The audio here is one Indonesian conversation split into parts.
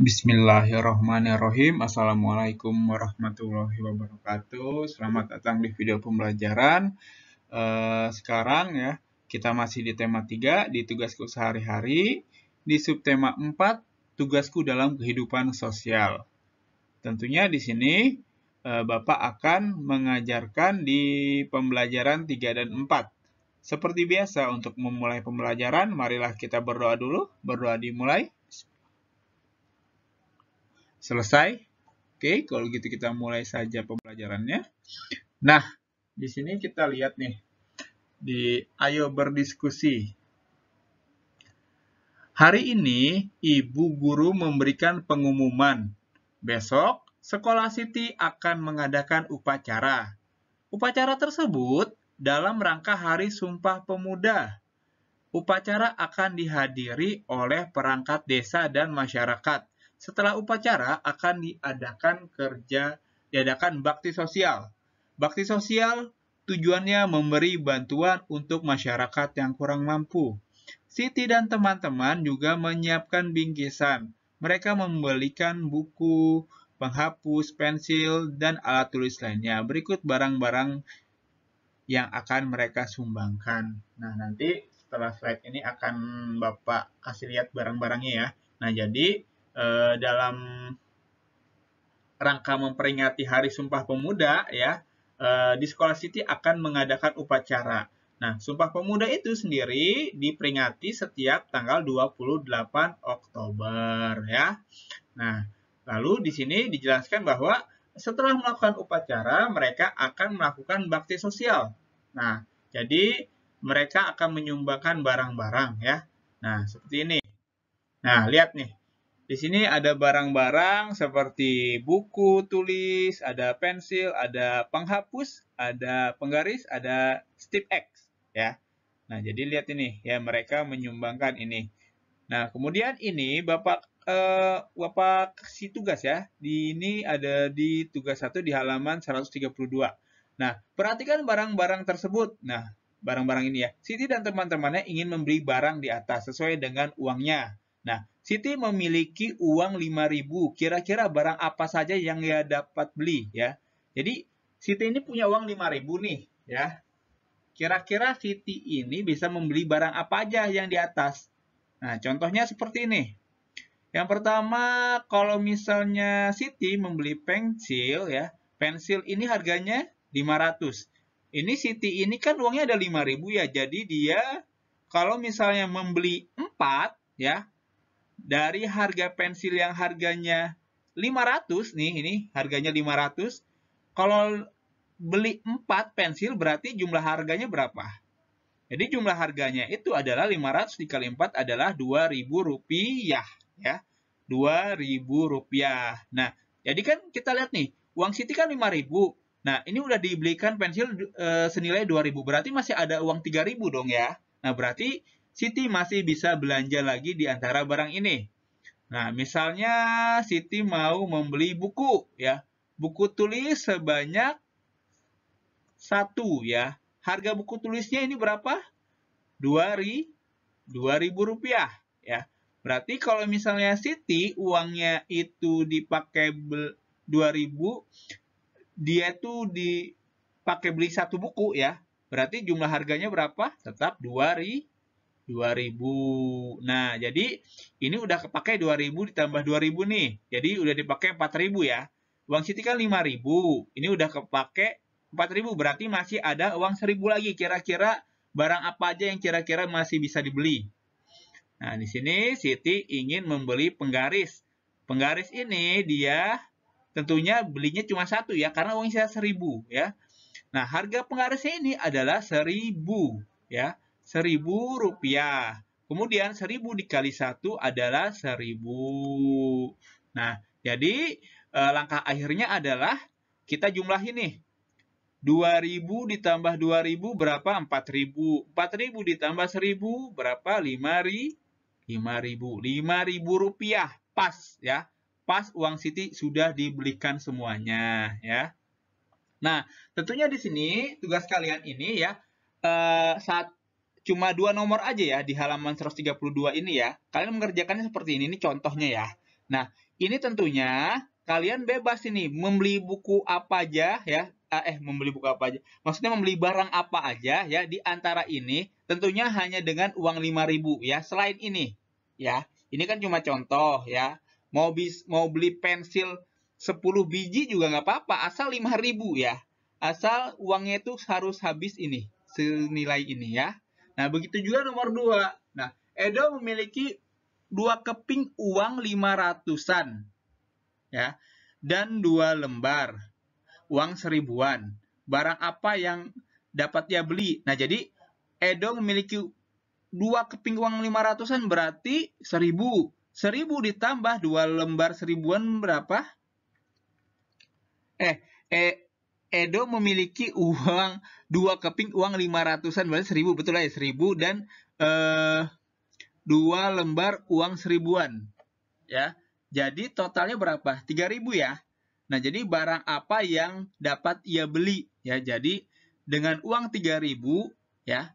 Bismillahirrahmanirrahim. Assalamualaikum warahmatullahi wabarakatuh. Selamat datang di video pembelajaran. Eh, sekarang ya, kita masih di tema 3 di tugasku sehari-hari, di subtema 4 tugasku dalam kehidupan sosial. Tentunya di sini eh, Bapak akan mengajarkan di pembelajaran 3 dan 4. Seperti biasa untuk memulai pembelajaran, marilah kita berdoa dulu. Berdoa dimulai. Selesai? Oke, kalau gitu kita mulai saja pembelajarannya. Nah, di sini kita lihat nih. Di ayo berdiskusi. Hari ini ibu guru memberikan pengumuman. Besok sekolah Siti akan mengadakan upacara. Upacara tersebut dalam rangka Hari Sumpah Pemuda. Upacara akan dihadiri oleh perangkat desa dan masyarakat. Setelah upacara akan diadakan kerja diadakan bakti sosial. Bakti sosial tujuannya memberi bantuan untuk masyarakat yang kurang mampu. Siti dan teman-teman juga menyiapkan bingkisan. Mereka membelikan buku, penghapus, pensil, dan alat tulis lainnya. Berikut barang-barang yang akan mereka sumbangkan. Nah, nanti setelah slide ini akan Bapak kasih lihat barang-barangnya ya. Nah, jadi Eh, dalam rangka memperingati Hari Sumpah Pemuda ya eh, di sekolah City akan mengadakan upacara. Nah, Sumpah Pemuda itu sendiri diperingati setiap tanggal 28 Oktober ya. Nah, lalu di sini dijelaskan bahwa setelah melakukan upacara, mereka akan melakukan bakti sosial. Nah, jadi mereka akan menyumbangkan barang-barang ya. Nah, seperti ini. Nah, lihat nih. Di sini ada barang-barang seperti buku, tulis, ada pensil, ada penghapus, ada penggaris, ada stip X ya. Nah, jadi lihat ini ya mereka menyumbangkan ini. Nah, kemudian ini Bapak eh, Bapak si tugas ya. Di ini ada di tugas 1 di halaman 132. Nah, perhatikan barang-barang tersebut. Nah, barang-barang ini ya. Siti dan teman-temannya ingin membeli barang di atas sesuai dengan uangnya. Nah, Siti memiliki uang 5000. Kira-kira barang apa saja yang ia dapat beli ya. Jadi Siti ini punya uang 5000 nih ya. Kira-kira Siti ini bisa membeli barang apa aja yang di atas. Nah, contohnya seperti ini. Yang pertama, kalau misalnya Siti membeli pensil ya, pensil ini harganya 500. Ini Siti ini kan uangnya ada 5000 ya, jadi dia kalau misalnya membeli 4 ya, dari harga pensil yang harganya 500 nih ini harganya 500 kalau beli 4 pensil berarti jumlah harganya berapa jadi jumlah harganya itu adalah 500 dikali 4 adalah 2000 rupiah ya 2000 rupiah nah jadi kan kita lihat nih uang Siti kan 5000 Nah, ini udah dibelikan pensil e, senilai 2000, berarti masih ada uang 3000 dong ya. Nah, berarti Siti masih bisa belanja lagi di antara barang ini. Nah, misalnya Siti mau membeli buku ya. Buku tulis sebanyak satu ya. Harga buku tulisnya ini berapa? Dua ribu rupiah ya. Berarti kalau misalnya Siti uangnya itu dipakai 2000, dia itu dipakai beli satu buku ya. Berarti jumlah harganya berapa? Tetap 2000 2000. Nah, jadi ini udah kepakai 2000 ditambah 2000 nih. Jadi udah dipakai 4000 ya. Uang Siti kan 5000. Ini udah kepakai 4000 berarti masih ada uang 1000 lagi. Kira-kira barang apa aja yang kira-kira masih bisa dibeli? Nah, di sini Siti ingin membeli penggaris. Penggaris ini dia tentunya belinya cuma satu ya karena uang 1000 ya. Nah, harga penggarisnya ini adalah 1000 ya seribu rupiah. Kemudian seribu dikali satu adalah seribu. Nah, jadi eh, langkah akhirnya adalah kita jumlah ini. 2000 ditambah 2000 berapa? 4000. 4000 ditambah 1000 berapa? 5000. 5000. 5000 rupiah. Pas ya. Pas uang Siti sudah dibelikan semuanya ya. Nah, tentunya di sini tugas kalian ini ya eh, saat cuma dua nomor aja ya di halaman 132 ini ya. Kalian mengerjakannya seperti ini, ini contohnya ya. Nah, ini tentunya kalian bebas ini membeli buku apa aja ya. Ah, eh, membeli buku apa aja. Maksudnya membeli barang apa aja ya di antara ini. Tentunya hanya dengan uang 5000 ya. Selain ini ya. Ini kan cuma contoh ya. Mau bis, mau beli pensil 10 biji juga nggak apa-apa, asal 5000 ya. Asal uangnya itu harus habis ini, senilai ini ya. Nah, begitu juga nomor 2. Nah, Edo memiliki dua keping uang 500-an. Ya. Dan dua lembar uang seribuan. Barang apa yang dapat dia beli? Nah, jadi Edo memiliki dua keping uang 500-an berarti 1000. 1000 ditambah dua lembar seribuan berapa? Eh, eh Edo memiliki uang dua keping uang lima ratusan berarti seribu betul ya seribu dan eh dua lembar uang seribuan ya. Jadi totalnya berapa? tiga ribu ya. Nah, jadi barang apa yang dapat ia beli ya. Jadi dengan uang tiga ribu ya,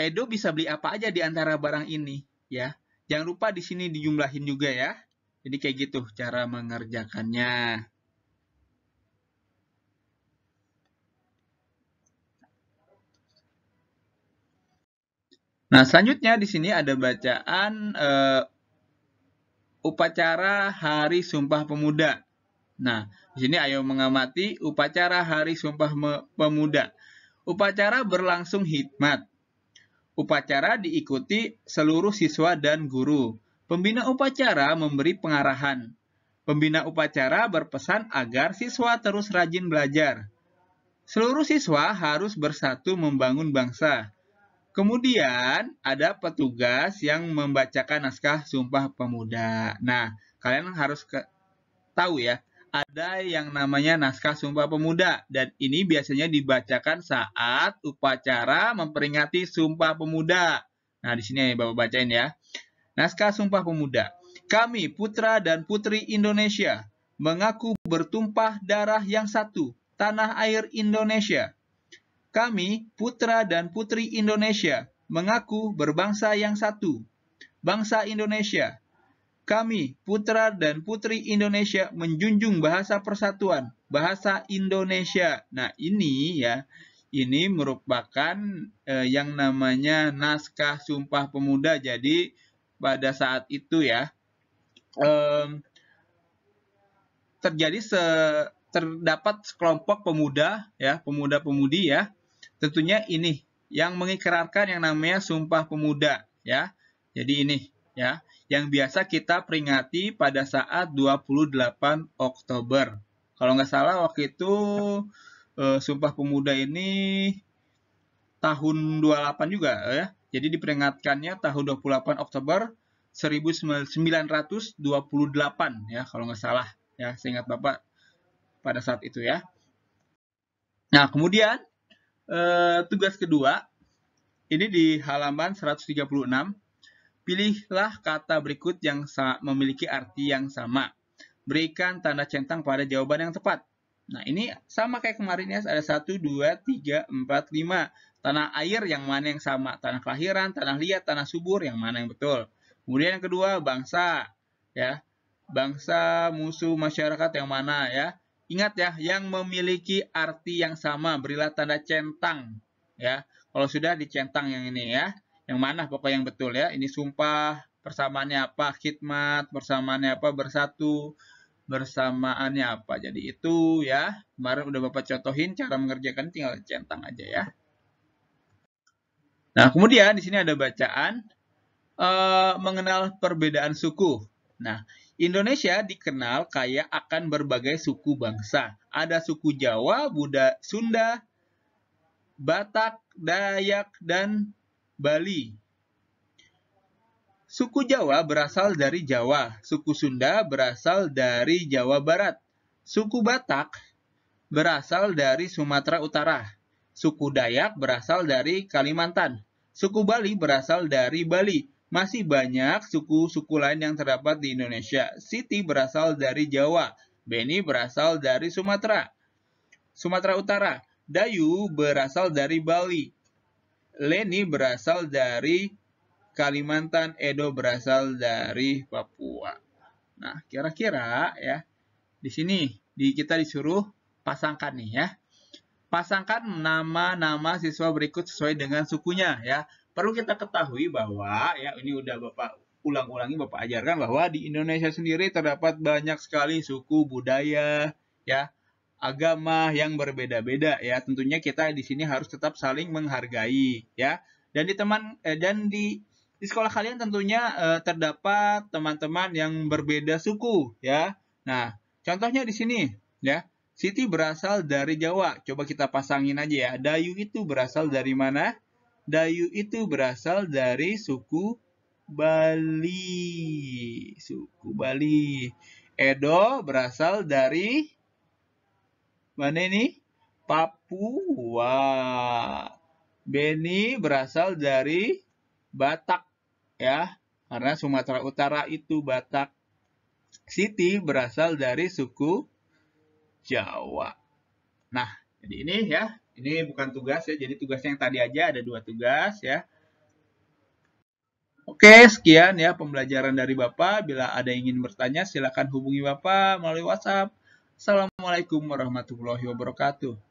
Edo bisa beli apa aja di antara barang ini ya. Jangan lupa di sini dijumlahin juga ya. Jadi kayak gitu cara mengerjakannya. Nah, selanjutnya di sini ada bacaan uh, upacara Hari Sumpah Pemuda. Nah, di sini ayo mengamati upacara Hari Sumpah Pemuda. Upacara berlangsung hikmat. Upacara diikuti seluruh siswa dan guru. Pembina upacara memberi pengarahan. Pembina upacara berpesan agar siswa terus rajin belajar. Seluruh siswa harus bersatu membangun bangsa Kemudian ada petugas yang membacakan naskah Sumpah Pemuda. Nah, kalian harus ke, tahu ya, ada yang namanya naskah Sumpah Pemuda dan ini biasanya dibacakan saat upacara memperingati Sumpah Pemuda. Nah, di sini Bapak bacain ya. Naskah Sumpah Pemuda. Kami putra dan putri Indonesia mengaku bertumpah darah yang satu, tanah air Indonesia kami, putra dan putri Indonesia, mengaku berbangsa yang satu, bangsa Indonesia. Kami, putra dan putri Indonesia, menjunjung bahasa persatuan, bahasa Indonesia. Nah, ini ya, ini merupakan eh, yang namanya naskah Sumpah Pemuda. Jadi, pada saat itu ya, eh, terjadi se terdapat sekelompok pemuda ya pemuda-pemudi ya tentunya ini yang mengikrarkan yang namanya Sumpah Pemuda ya. Jadi ini ya, yang biasa kita peringati pada saat 28 Oktober. Kalau nggak salah waktu itu e, Sumpah Pemuda ini tahun 28 juga ya. Jadi diperingatkannya tahun 28 Oktober 1928 ya kalau nggak salah ya seingat Bapak pada saat itu ya. Nah, kemudian Eh, tugas kedua, ini di halaman 136. Pilihlah kata berikut yang memiliki arti yang sama. Berikan tanda centang pada jawaban yang tepat. Nah, ini sama kayak kemarin ya, ada 1, 2, 3, 4, 5. Tanah air yang mana yang sama? Tanah kelahiran, tanah liat, tanah subur, yang mana yang betul? Kemudian yang kedua, bangsa. ya Bangsa, musuh, masyarakat yang mana ya? Ingat ya, yang memiliki arti yang sama berilah tanda centang ya. Kalau sudah dicentang yang ini ya. Yang mana pokoknya yang betul ya. Ini sumpah, persamaannya apa? Khidmat, persamaannya apa? Bersatu, bersamaannya apa? Jadi itu ya. Kemarin udah Bapak contohin cara mengerjakan tinggal centang aja ya. Nah, kemudian di sini ada bacaan e, mengenal perbedaan suku. Nah, Indonesia dikenal kaya akan berbagai suku bangsa. Ada suku Jawa, Buddha, Sunda, Batak, Dayak, dan Bali. Suku Jawa berasal dari Jawa, suku Sunda berasal dari Jawa Barat, suku Batak berasal dari Sumatera Utara, suku Dayak berasal dari Kalimantan, suku Bali berasal dari Bali, masih banyak suku-suku lain yang terdapat di Indonesia. Siti berasal dari Jawa, Beni berasal dari Sumatera. Sumatera Utara, Dayu berasal dari Bali. Leni berasal dari Kalimantan, Edo berasal dari Papua. Nah, kira-kira ya di sini di kita disuruh pasangkan nih ya. Pasangkan nama-nama siswa berikut sesuai dengan sukunya ya perlu kita ketahui bahwa ya ini udah Bapak ulang-ulangi Bapak ajarkan bahwa di Indonesia sendiri terdapat banyak sekali suku, budaya, ya, agama yang berbeda-beda ya. Tentunya kita di sini harus tetap saling menghargai ya. Dan di teman eh, dan di di sekolah kalian tentunya eh, terdapat teman-teman yang berbeda suku ya. Nah, contohnya di sini ya. Siti berasal dari Jawa. Coba kita pasangin aja ya. Dayu itu berasal dari mana? Dayu itu berasal dari suku Bali. Suku Bali. Edo berasal dari mana ini? Papua. Beni berasal dari Batak ya, karena Sumatera Utara itu Batak. Siti berasal dari suku Jawa. Nah, jadi ini ya ini bukan tugas ya, jadi tugasnya yang tadi aja ada dua tugas ya. Oke, sekian ya pembelajaran dari Bapak. Bila ada yang ingin bertanya, silakan hubungi Bapak melalui WhatsApp. Assalamualaikum warahmatullahi wabarakatuh.